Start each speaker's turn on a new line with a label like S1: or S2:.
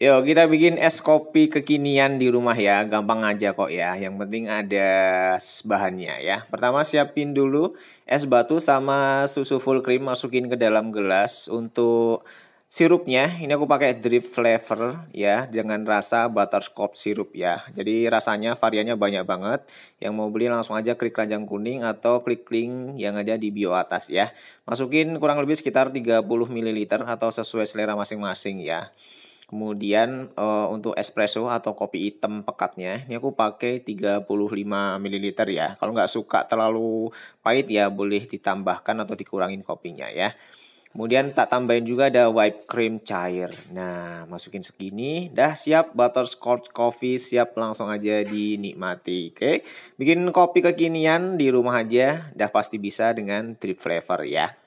S1: Yo, kita bikin es kopi kekinian di rumah ya. Gampang aja kok ya. Yang penting ada bahannya ya. Pertama siapin dulu es batu sama susu full cream masukin ke dalam gelas untuk sirupnya. Ini aku pakai drip flavor ya dengan rasa butterscotch sirup ya. Jadi rasanya variannya banyak banget. Yang mau beli langsung aja klik keranjang kuning atau klik link yang ada di bio atas ya. Masukin kurang lebih sekitar 30 ml atau sesuai selera masing-masing ya. Kemudian uh, untuk espresso atau kopi hitam pekatnya, ini aku pakai 35 ml ya. Kalau nggak suka terlalu pahit ya boleh ditambahkan atau dikurangin kopinya ya. Kemudian tak tambahin juga ada whipped cream cair. Nah, masukin segini, dah siap butterscotch coffee siap langsung aja dinikmati. Oke, bikin kopi kekinian di rumah aja, dah pasti bisa dengan drip flavor ya.